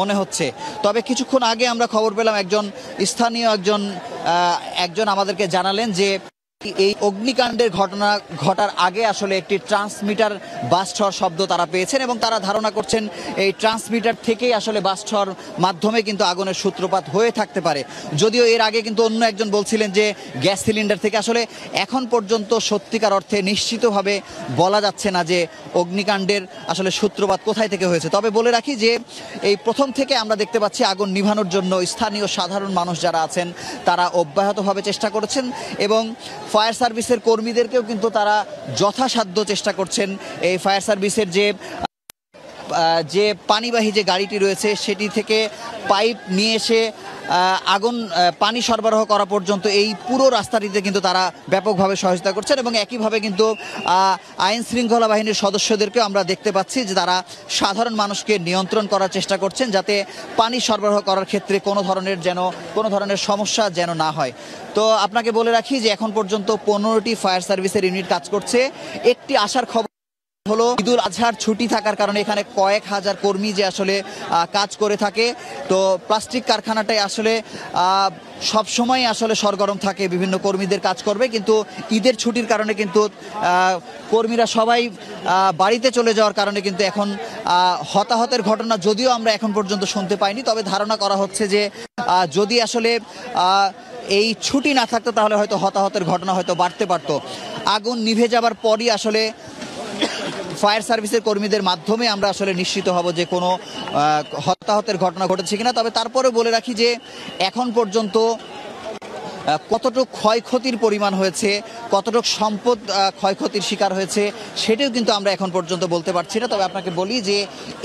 মনে হচ্ছে তবে কিছুক্ষণ আগে আমরা খবর পেলাম একজন স্থানীয় একজন একজন আমাদেরকে জানালেন যে এই অগ্নিকাণ্ডের ঘটনা ঘটার আগে আসলে একটি ট্রান্সমিটার বাস্ট হওয়ার শব্দ তারা পেয়েছেন এবং তারা ধারণা করছেন এই ট্রান্সমিটার থেকেই আসলে বাস্ট হওয়ার মাধ্যমে কিন্তু আগুনের সূত্রপাত হয়ে থাকতে পারে যদিও এর আগে কিন্তু অন্য একজন বলছিলেন যে গ্যাস সিলিন্ডার থেকে আসলে এখন পর্যন্ত সত্যিকার অর্থে নিশ্চিতভাবে বলা যাচ্ছে না যে অগ্নিকাণ্ডের আসলে সূত্রপাত কোথায় থেকে হয়েছে তবে বলে রাখি যে এই প্রথম থেকে আমরা দেখতে পাচ্ছি আগুন নিভানোর জন্য স্থানীয় সাধারণ মানুষ যারা আছেন তারা অব্যাহতভাবে চেষ্টা করেছেন এবং ফায়ার সার্ভিসের কর্মীদেরকেও কিন্তু তারা যথাসাধ্য চেষ্টা করছেন এই ফায়ার সার্ভিসের যে যে পানিবাহী যে গাড়িটি রয়েছে সেটি থেকে পাইপ নিয়ে এসে আগুন পানি সরবরাহ করা পর্যন্ত এই পুরো রাস্তাটিতে কিন্তু তারা ব্যাপকভাবে সহযোগিতা করছেন এবং একইভাবে কিন্তু আইন শৃঙ্খলা বাহিনীর সদস্যদেরকেও আমরা দেখতে পাচ্ছি যে তারা সাধারণ মানুষকে নিয়ন্ত্রণ করার চেষ্টা করছেন যাতে পানি সরবরাহ করার ক্ষেত্রে কোনো ধরনের যেন কোনো ধরনের সমস্যা যেন না হয় তো আপনাকে বলে রাখি যে এখন পর্যন্ত পনেরোটি ফায়ার সার্ভিসের ইউনিট কাজ করছে একটি আসার খবর হলো ঈদুল আজহার ছুটি থাকার কারণে এখানে কয়েক হাজার কর্মী যে আসলে কাজ করে থাকে তো প্লাস্টিক কারখানাটাই আসলে সময় আসলে সরগরম থাকে বিভিন্ন কর্মীদের কাজ করবে কিন্তু ঈদের ছুটির কারণে কিন্তু কর্মীরা সবাই বাড়িতে চলে যাওয়ার কারণে কিন্তু এখন হতাহতের ঘটনা যদিও আমরা এখন পর্যন্ত শুনতে পাইনি তবে ধারণা করা হচ্ছে যে যদি আসলে এই ছুটি না থাকতো তাহলে হয়তো হতাহতের ঘটনা হয়তো বাড়তে পারতো আগুন নিভে যাবার পরই আসলে ফায়ার সার্ভিসের কর্মীদের মাধ্যমে আমরা আসলে নিশ্চিত হব যে কোনো হতাহতের ঘটনা ঘটেছে কিনা তবে তারপরে বলে রাখি যে এখন পর্যন্ত কতটুক ক্ষয়ক্ষতির পরিমাণ হয়েছে কতটুক সম্পদ ক্ষয়ক্ষতির শিকার হয়েছে সেটিও কিন্তু আমরা এখন পর্যন্ত বলতে পারছি না তবে আপনাকে বলি যে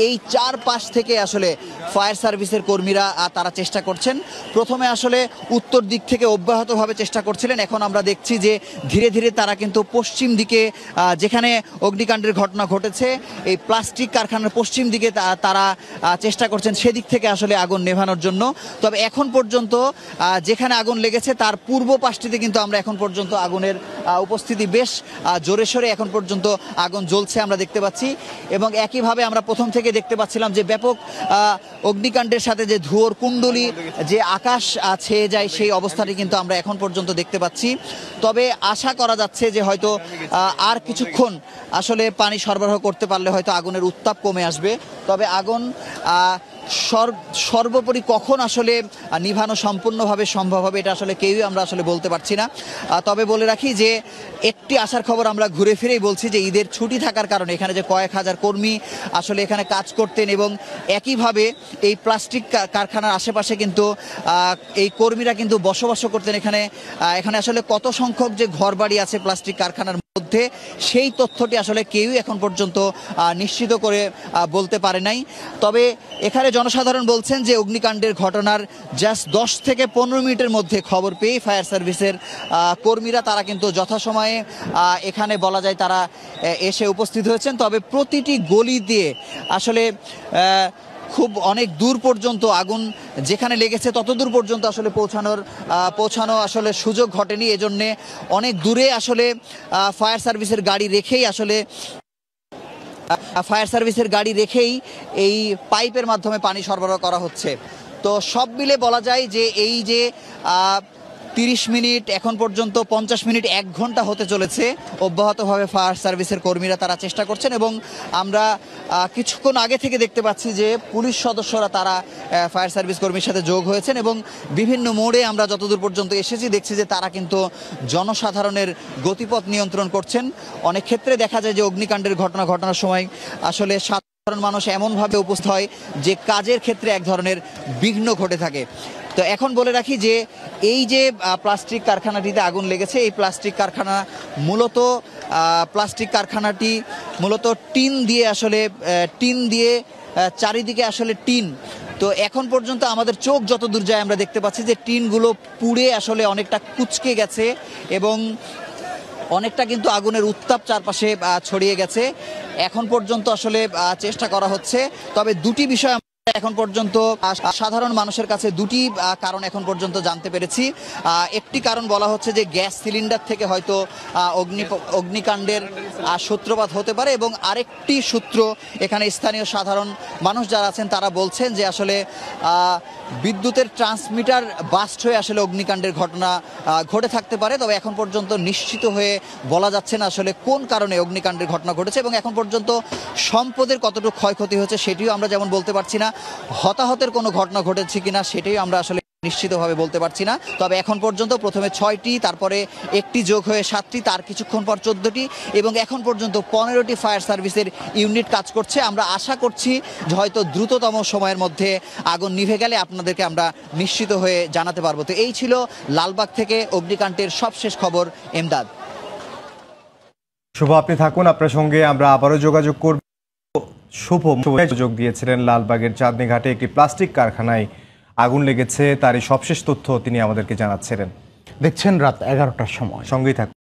এই চার পাশ থেকে আসলে ফায়ার সার্ভিসের কর্মীরা তারা চেষ্টা করছেন প্রথমে আসলে উত্তর দিক থেকে অব্যাহতভাবে চেষ্টা করছিলেন এখন আমরা দেখছি যে ধীরে ধীরে তারা কিন্তু পশ্চিম দিকে যেখানে অগ্নিকাণ্ডের ঘটনা ঘটেছে এই প্লাস্টিক কারখানার পশ্চিম দিকে তারা চেষ্টা করছেন সেদিক থেকে আসলে আগুন নেভানোর জন্য তবে এখন পর্যন্ত যেখানে আগুন লেগেছে তার তার পূর্ব পাশটিতে কিন্তু আমরা এখন পর্যন্ত আগুনের উপস্থিতি বেশ জোরে সোরে এখন পর্যন্ত আগুন জ্বলছে আমরা দেখতে পাচ্ছি এবং একইভাবে আমরা প্রথম থেকে দেখতে পাচ্ছিলাম যে ব্যাপক অগ্নিকাণ্ডের সাথে যে ধুয়োর কুণ্ডলি যে আকাশ ছেয়ে যায় সেই অবস্থাটি কিন্তু আমরা এখন পর্যন্ত দেখতে পাচ্ছি তবে আশা করা যাচ্ছে যে হয়তো আর কিছুক্ষণ আসলে পানি সরবরাহ করতে পারলে হয়তো আগুনের উত্তাপ কমে আসবে তবে আগুন সর্বোপরি কখন আসলে নিভানো সম্পূর্ণভাবে সম্ভব হবে এটা আসলে কেউই আমরা আসলে বলতে পারছি না তবে বলে রাখি যে একটি আসার খবর আমরা ঘুরে ফিরেই বলছি যে ঈদের ছুটি থাকার কারণে এখানে যে কয়েক হাজার কর্মী আসলে এখানে কাজ করতেন এবং একইভাবে এই প্লাস্টিক কারখানার আশেপাশে কিন্তু এই কর্মীরা কিন্তু বসবাস করতেন এখানে এখানে আসলে কত সংখ্যক যে ঘরবাড়ি আছে প্লাস্টিক কারখানার মধ্যে সেই তথ্যটি আসলে কেউই এখন পর্যন্ত নিশ্চিত করে বলতে পারে নাই তবে এখানে জনসাধারণ বলছেন যে অগ্নিকাণ্ডের ঘটনার জাস্ট দশ থেকে পনেরো মিনিটের মধ্যে খবর পেয়ে ফায়ার সার্ভিসের কর্মীরা তারা কিন্তু যথাসময়ে এখানে বলা যায় তারা এসে উপস্থিত হয়েছেন তবে প্রতিটি গলি দিয়ে আসলে খুব অনেক দূর পর্যন্ত আগুন যেখানে লেগেছে তত দূর পর্যন্ত আসলে পৌঁছানোর পৌঁছানো আসলে সুযোগ ঘটেনি এজন্যে অনেক দূরে আসলে ফায়ার সার্ভিসের গাড়ি রেখেই আসলে ফায়ার সার্ভিসের গাড়ি রেখেই এই পাইপের মাধ্যমে পানি সরবরাহ করা হচ্ছে তো সব মিলে বলা যায় যে এই যে তিরিশ মিনিট এখন পর্যন্ত পঞ্চাশ মিনিট এক ঘন্টা হতে চলেছে অব্যাহতভাবে ফায়ার সার্ভিসের কর্মীরা তারা চেষ্টা করছেন এবং আমরা কিছুক্ষণ আগে থেকে দেখতে পাচ্ছি যে পুলিশ সদস্যরা তারা ফায়ার সার্ভিস কর্মীর সাথে যোগ হয়েছেন এবং বিভিন্ন মোড়ে আমরা যতদূর পর্যন্ত এসেছি দেখছি যে তারা কিন্তু জনসাধারণের গতিপথ নিয়ন্ত্রণ করছেন অনেক ক্ষেত্রে দেখা যায় যে অগ্নিকাণ্ডের ঘটনা ঘটনার সময় আসলে সাধারণ মানুষ এমনভাবে উপস্থিত হয় যে কাজের ক্ষেত্রে এক ধরনের বিঘ্ন ঘটে থাকে তো এখন বলে রাখি যে এই যে প্লাস্টিক কারখানাটিতে আগুন লেগেছে এই প্লাস্টিক কারখানা মূলত প্লাস্টিক কারখানাটি মূলত টিন দিয়ে আসলে টিন দিয়ে চারিদিকে আসলে টিন তো এখন পর্যন্ত আমাদের চোখ যত দূর যায় আমরা দেখতে পাচ্ছি যে টিনগুলো পুড়ে আসলে অনেকটা কুচকে গেছে এবং অনেকটা কিন্তু আগুনের উত্তাপ চারপাশে ছড়িয়ে গেছে এখন পর্যন্ত আসলে চেষ্টা করা হচ্ছে তবে দুটি বিষয় এখন পর্যন্ত সাধারণ মানুষের কাছে দুটি কারণ এখন পর্যন্ত জানতে পেরেছি একটি কারণ বলা হচ্ছে যে গ্যাস সিলিন্ডার থেকে হয়তো অগ্নি অগ্নিকাণ্ডের সূত্রপাত হতে পারে এবং আরেকটি সূত্র এখানে স্থানীয় সাধারণ মানুষ যারা আছেন তারা বলছেন যে আসলে বিদ্যুতের ট্রান্সমিটার বাস্ট হয়ে আসলে অগ্নিকাণ্ডের ঘটনা ঘটে থাকতে পারে তবে এখন পর্যন্ত নিশ্চিত হয়ে বলা যাচ্ছে না আসলে কোন কারণে অগ্নিকাণ্ডের ঘটনা ঘটেছে এবং এখন পর্যন্ত সম্পদের কতটুকু ক্ষয়ক্ষতি হয়েছে সেটিও আমরা যেমন বলতে পারছি না হতাহতের কোনো ঘটনা ঘটেছে কিনা সেটাই আমরা আসলে নিশ্চিতভাবে বলতে পারছি না তবে এখন পর্যন্ত প্রথমে ছয়টি তারপরে একটি যোগ হয়ে সাতটি তার কিছুক্ষণ পর চোদ্দটি এবং এখন পর্যন্ত পনেরোটি ফায়ার সার্ভিসের ইউনিট কাজ করছে আমরা আশা করছি হয়তো দ্রুততম সময়ের মধ্যে আগুন নিভে গেলে আপনাদেরকে আমরা নিশ্চিত হয়ে জানাতে পারবো তো এই ছিল লালবাগ থেকে অগ্নিকাণ্ডের সবশেষ খবর এমদাদ শুভ আপনি থাকুন আপনার সঙ্গে আমরা আবারও যোগাযোগ করব শুভ যোগ দিয়েছিলেন লালবাগের ঘাটে একটি প্লাস্টিক কারখানায় আগুন লেগেছে তারই সবশেষ তথ্য তিনি আমাদেরকে জানাচ্ছিলেন দেখছেন রাত এগারোটার সময় সঙ্গেই থাকুন